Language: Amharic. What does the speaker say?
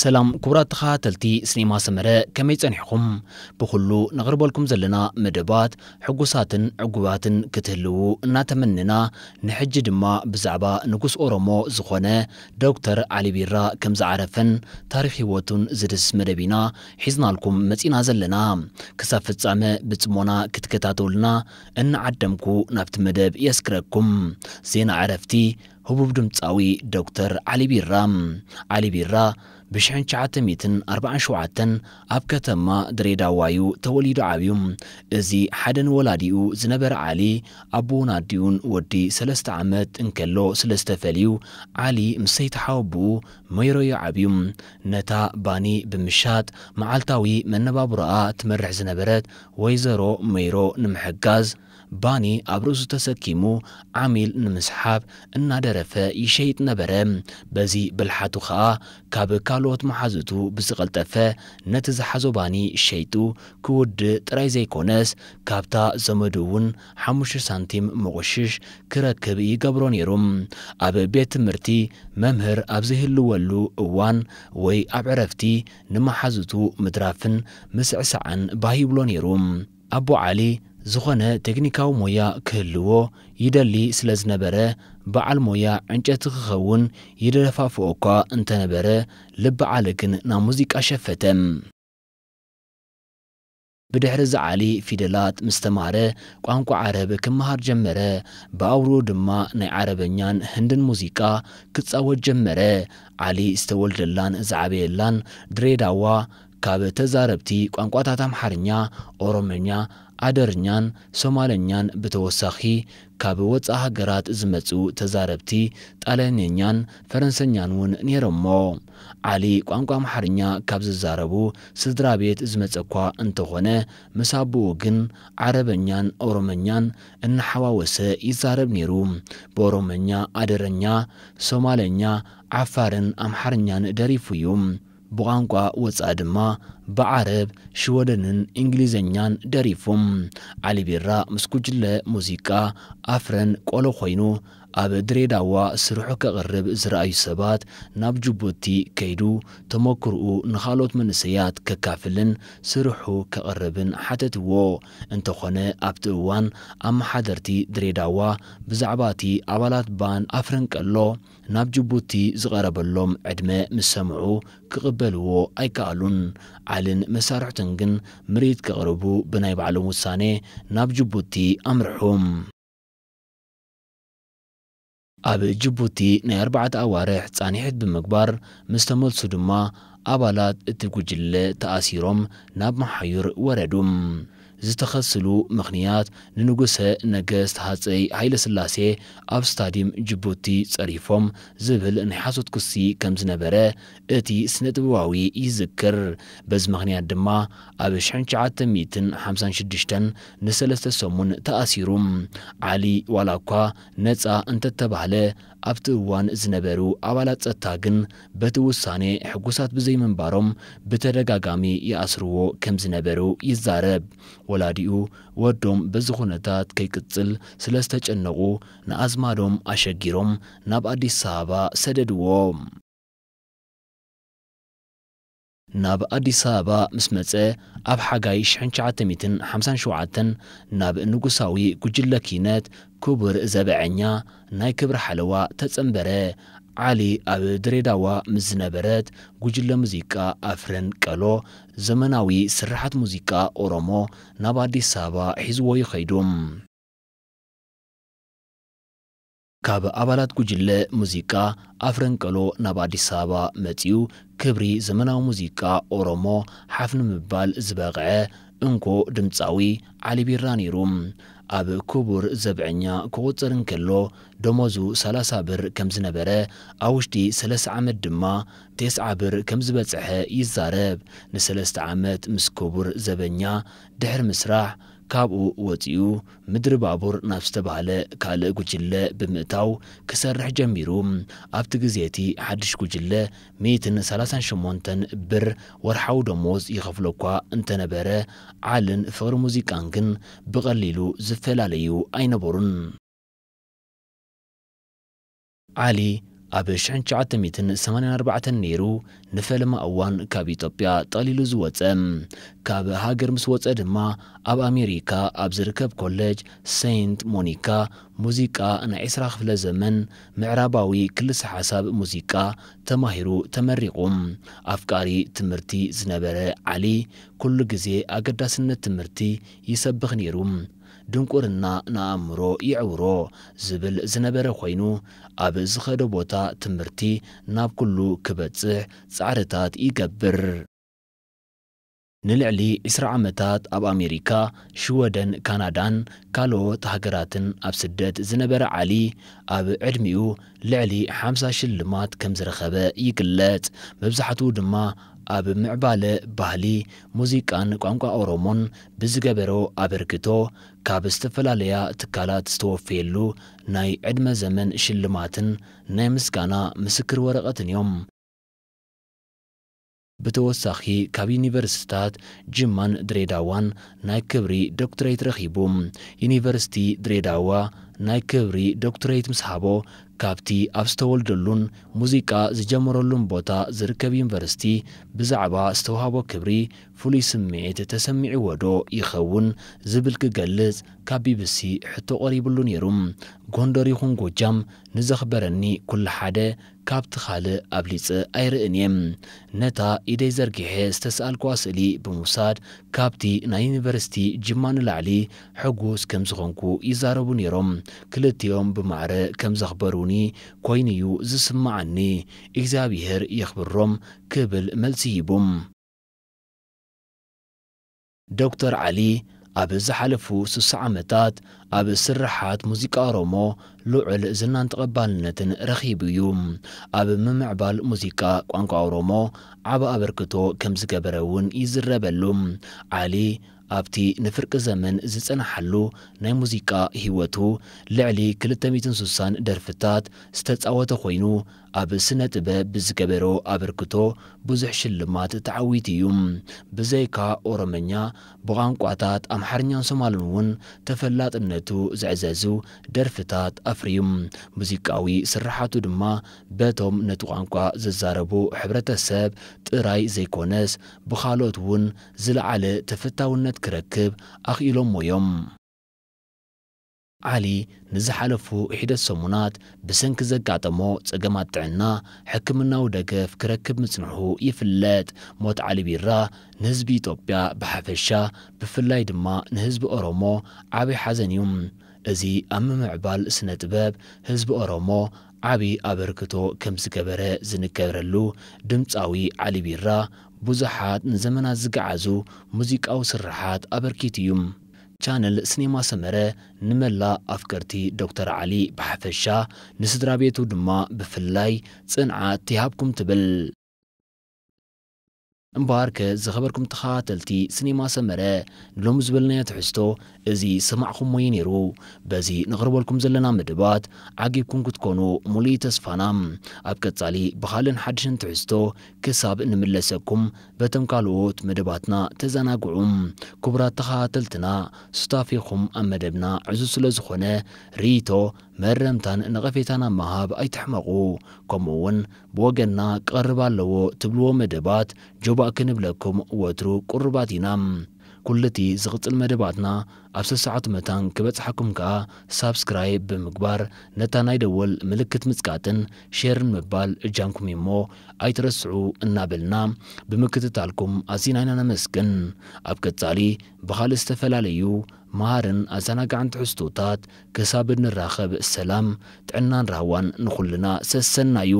ሰላም ክቡራት ተኸታተልቲ ስኒማ ሰመረ ከመይ ጸኒሕኹም ብኹሉ ነቕርበልኩም ዘለና መደባት ሕጉሳትን ዕጉባትን ክትህልው እናተመንና ንሕጂ ድማ ብዛዕባ ንጉስ ኦሮሞ ዝኾነ ዶክተር ቢራ ከም ዝዓረፈን ታሪክ ህይወቱን ዝድስ መደቢና ሒዝናልኩም መጺና ዘለና ክሳብ ፍጻመ ብጽሞና ክትከታተሉና እናዓደምኩ ናብቲ መደብ የስክረኩም ዜና ዕረፍቲ ህቡብ ድምፃዊ ዶክተር ዓሊ ቢራ ብ 947 ኣብ ከተማ ድሬዳዋዩ ተወሊዱ ዓብዩ እዚ ሓደን ወላዲኡ ዝነበረ ዓሊ ኣቦን ኣዲኡን ወዲ ሰለስተ ዓመት እንከሎ ስለ ዝተፈልዩ ዓሊ ምሰይተሓወብኡ መይረዮ ዓብዩ ነታ ባኒ ብምሻጥ መዓልታዊ መነባብሮኣ ትመርሕ ዝነበረት ወይዘሮ መይሮ ንምሕጋዝ باني أبرز تسكيمو عميل نمسحاب النادرف يشيط نبرم بزي بالحاتو خاء كاب كالوت محازتو بسغلتفة نتزحزو باني شيطو كود تراي زيكونس كابتا زمدون حموش سانتيم مغشش كركب يقبرونيروم أب بيت مرتي ممهر أبزه اللولو وان وي أبعرفتي نمحازتو مدرافن مسعسعن باهيبلونيروم أبو علي ዝኾነ ቴክኒካዊ ሞያ ክህልዎ ይደሊ ስለ ዝነበረ በዓል ሞያ ዕንጨቲ ክኸውን ይደፋፍኦ እኳ እንተነበረ ልቢ ግን ናብ ሙዚቃ ሸፈተም ብድሕሪ ዝዓሊ ፊደላት ምስ ተማሃረ ቋንቋ ዓረብ ክመሃር ጀመረ ብኣውርኡ ድማ ናይ ዓረበኛን ህንድን ሙዚቃ ክጻወት ጀመረ ዓሊ ዝተወልደላን ዝዓበየላን ድሬዳዋ ካብ ተዛረብቲ ቋንቋታት ኣምሓርኛ ኦሮምኛ ዓደርኛን ሶማለኛን ብተወሳኺ ካብ ወፃ ሃገራት ዝመፁ ተዛረብቲ ጣልያንኛን ፈረንሰኛን እውን ነይሮሞ ዓሊ ቋንቋ ኣምሓርኛ ካብ ዝዛረቡ ስድራ ቤት ዝመፀ እንተኾነ ምስ ግን ዓረበኛን ኦሮመኛን እናሓዋወሰ ይዛረብ ነይሩ በኦሮመኛ ኣደረኛ ሶማለኛ ዓፋርን ኣምሓርኛን ደሪፉ እዩ ብቋንቋ ወፃኢ ድማ በዓረብ ሽወደንን፣ እንግሊዘኛን ደሪፎም ዓሊቢራ ምስ ጉጅለ ሙዚቃ ኣፍረን ቆሎ ኮይኑ ኣብ ድሬዳዋ ስርሑ ከቕርብ ዝረኣዩ ሰባት ናብ ጅቡቲ ከይዱ ተመክርኡ ንኻልኦት መንእሰያት ከካፍልን ስርሑ ከቕርብን ሓተትዎ እንተኾነ ኣብቲ እዋን ኣመሓደርቲ ድሬዳዋ ብዛዕባ እቲ ኣባላት ባን ቀሎ ናብ ጅቡቲ ዝቐረበሎም ዕድመ ምስ ሰምዑ ክቕበልዎ ኣይከኣሉን ባሕልን መሳርሕትን ግን ምርኢት ከቕርቡ ብናይ ባዕሎም ውሳነ ናብ ጅቡቲ ኣምርሑም ኣብ ጅቡቲ ናይ ኣርባዕተ ኣዋርሕ ጻኒሒት ብምግባር ምስ ተመልሱ ድማ ኣባላት እቲ ጉጅለ ተኣሲሮም ናብ መሓዩር ወረዱም ዝተኸስሉ ምኽንያት ንንጉሰ ነገስት ሃፀይ ስላሴ ኣብ ስታድየም ጅቡቲ ጸሪፎም ዝብል ናይ ሓሶት ክሲ ከም ዝነበረ እቲ ስነ ጥበባዊ ይዝክር በዚ ምኽንያት ድማ ኣብ 1956 ንሰለስተ ሰሙን ተኣሲሩ ዓሊ ዋላ እኳ ነፃ እንተተባህለ ኣብቲ እዋን ዝነበሩ ኣባላት ጸጥታ ግን በቲ ውሳኔ ሕጉሳት ብዘይምንባሮም ብተደጋጋሚ ይኣስርዎ ከም ዝነበሩ ይዛረብ ወላዲኡ ወዶም በዚ ኩነታት ከይቅፅል ስለ ዝተጨነቑ ንኣዝማዶም ኣሸጊሮም ናብ ኣዲስ ኣበባ ሰደድዎም ናብ ኣዲስ ኣበባ ምስ መፀ ኣብ ሓጋይ 1957 ናብ ንጉሳዊ ጉጅለ ኪነት ክቡር ዘበዐኛ ናይ ክብሪ ሓለዋ ተጸንበረ ዓሊ ኣብ ድሬዳዋ ምስ ዝነበረት ጉጅለ ሙዚቃ ኣፍረን ቀሎ ዘመናዊ ስራሓት ሙዚቃ ኦሮሞ ናብ ኣዲስ ኣበባ ሒዝዎ ይኸይዱ ካብ ኣባላት ጉጅለ ሙዚቃ ኣፍረን ቀሎ ናብ ኣዲስ ኣበባ መጺኡ ክብሪ ዘመናዊ ሙዚቃ ኦሮሞ ሓፍ ንምባል ዝበቕዐ እንኮ ድምፃዊ ዓሊ ቢራ ነይሩ ኣብ ክቡር ዘብዐኛ ክቝፅር እንከሎ ደሞዙ 30 ብር ከም ዝነበረ ኣብ ውሽጢ 3 ዓመት ድማ ቴስዓ ብር ከም ዝበጽሐ ይዛረብ ንሰለስተ ዓመት ምስ ክቡር ዘበኛ ድሕሪ ምስራሕ ካብኡ ወፂኡ ምድሪ ባቡር ናብ ዝተባሃለ ካልእ ጉጅለ ብምእታው ክሰርሕ ጀሚሩ ኣብቲ ግዜ እቲ ሓድሽ ጉጅለ 138 ብር ወርሓዊ ደሞዝ ይኸፍሎ እኳ እንተነበረ ዓልን ፍቕሪ ሙዚቃን ግን ብቐሊሉ ዝፈላለዩ ኣይነበሩን ዓሊ ኣብ 1984 ነይሩ ንፈለማ እዋን ካብ ኢትዮጵያ ጠሊሉ ዝወፀ ካብ ሃገር ምስ ወፀ ድማ ኣብ ኣሜሪካ ኣብ ዝርከብ ኮሌጅ ሴንት ሞኒካ ሙዚቃ ናይ 20 ክፍለ ዘመን ምዕራባዊ ክልሲ ሓሳብ ሙዚቃ ተማሂሩ ተመሪቑ ኣፍቃሪ ትምህርቲ ዝነበረ ዓሊ ኩሉ ግዜ ኣገዳስነት ትምህርቲ ይሰብኽ ነይሩ ድንቁርና ንኣእምሮ ይዕውሮ ዝብል ዝነበረ ኮይኑ ኣብ ዝኸደ ቦታ ትምህርቲ ናብ ኩሉ ክበጽሕ ጻዕርታት ይገብር ንልዕሊ 20 ዓመታት ኣብ ኣሜሪካ ሽወደን ካናዳን ካልኦት ሃገራትን ኣብ ስደት ዝነበረ ዓሊ ኣብ ዕድሚኡ ልዕሊ 50 ሽልማት ከም ዝረኸበ ይግለጽ መብዛሕትኡ ድማ ኣብ ምዕባለ ባህሊ ሙዚቃን ቋንቋ ኦሮሞን ብዝገበሮ ኣበርክቶ ካብ ዝተፈላለያ ትካላት ዝተወፈየሉ ናይ ዕድመ ዘመን ሽልማትን ናይ ምስጋና ምስክር ወረቐትን እዮም ብተወሳኺ ካብ ዩኒቨርስታት ጅማን ድሬዳዋን ናይ ክብሪ ዶክትሬት ረኺቡ ዩኒቨርስቲ ድሬዳዋ ናይ ክብሪ ዶክትሬት ምስ ሃቦ ካብቲ ኣብ ዝተወልደሉን ሙዚቃ ዝጀመረሉን ቦታ ዝርከብ ዩኒቨርስቲ ብዛዕባ ዝተውሃቦ ክብሪ ፍሉይ ስምዒት ተሰሚዕዎ ዶ ይኸውን ዝብል ክገልጽ ካብ ቢቢሲ ሕቶ ቐሪቡሉ ነይሩ ጎንደር ይኹን ጎጃም ንዘኽበረኒ ኵሉ ሓደ ካብቲ ኻልእ ኣብሊጽ ኣይርእን እየም ነታ ኢደይ ዘርጊሐ ዝተሰኣልክዋ ስእሊ ብምውሳድ ካብቲ ናይ ዩኒቨርስቲ ጅማ ንላዕሊ ሕጉስ ከም ዝኾንኩ ይዛረቡ ነይሮም ክልቲኦም ብማዕረ ከም ዘኽበሩኒ ኮይኑ እዩ ዝስማዓኒ እግዚኣብሔር የኽብሮም ክብል መልሲ ሂቡም ዶክተር ዓሊ ኣብ ዝሓለፉ 60 ዓመታት ኣብ ስራሓት ሙዚቃ ሮሞ ልዑል ዝናን ተቐባልነትን ረኺቡ እዩ ኣብ ምምዕባል ሙዚቃ ቋንቋ ኦሮሞ ዓብ ኣበርክቶ ከም ዝገበረ እውን ይዝረበሉ ዓሊ ኣብቲ ንፍርቂ ዘመን ዝጸናሓሉ ናይ ሙዚቃ ህይወቱ ልዕሊ 260 ደርፍታት ዝተጻወተ ኮይኑ ኣብ ስነ ጥበብ ብዝገበሮ ኣበርክቶ ብዙሕ ሽልማት ተዓዊት እዩ ብዘይካ ኦሮምኛ ብቋንቋታት ኣምሓርኛን ሶማልን እውን ተፈላጥነቱ ዝዕዘዙ ደርፍታት ኣፍርዩ ሙዚቃዊ ስራሓቱ ድማ በቶም ነቲ ቋንቋ ዝዛረቡ ሕብረተሰብ ጥራይ ዘይኮነስ ብኻልኦት እውን ዝለዓለ ተፈታውነት ክረክብ ኣኽኢሎሞ እዮም علي نزحلفو إحدى السمونات بسنك زقاطمو تسقمات تعنا حكمنا ودقف كركب مصنحو يفلات موت علي بيرا نهزبي طوبيا بحفشا بفلاي دما نهزب أرومو عبي حزنيوم أزي أم معبال سنة باب هزب أرومو عبي أبركتو كم زكبره زنكبرلو دمتاوي علي بيرا بزحات نزمنا زقعزو موزيك أو سرحات أبركيتيوم چانل سینما سمره نملا افکرتی دکتر علی بحفشا نسدرابیتو دما بفلای صنعا تیاب کوم تبل እምበር ዝኸበርኩም ተኸታተልቲ ስኒማ ሰመረ ንሎም ዝበልናዮ ትሕዝቶ እዚ ሰማዕኹምዎ እዩ ነይሩ በዚ ንቕርበልኩም ዘለና ምድባት ዓጊብኩም ክትኮኑ ሙሉእ ተስፋና ኣብ ቀጻሊ ብኻልን ሓድሽን ትሕዝቶ ክሳብ ንምለሰኩም በቶም ካልኦት መደባትና ተዘናግዑ ክቡራት ተኸታተልትና ስታፊኹም ኣብ መደብና ዕዙዝ ስለ ዝኾነ ሪቶ መረምታን ንቐፌታና መሃብ ኣይትሕመቑ ከምኡ እውን ብወገንና ቀርባ ኣለዎ ትብልዎ መደባት ጆባእ ክንብለኩም ወትሩ ቁርባት ኢና ኩሉ እቲ ዝቕፅል መደባትና ኣብ ስሳዓት መታን ክበፅሓኩም ከኣ ሳብስክራይብ ብምግባር ነታ ናይ ደወል ምልክት ምጽቃጥን ሼርን ምባል እጃምኩም እሞ ኣይትረስዑ እናበልና ብምክትታልኩም ኣዝና ኢና ነመስግን ኣብ ቀጻሊ ብኻልእ ዝተፈላለዩ መሃርን ኣዘናጋዕን ትሕዝቶታት ክሳብ እንራኸብ ሰላም ጥዕናን ራህዋን ንኹልና ሰሰና እዩ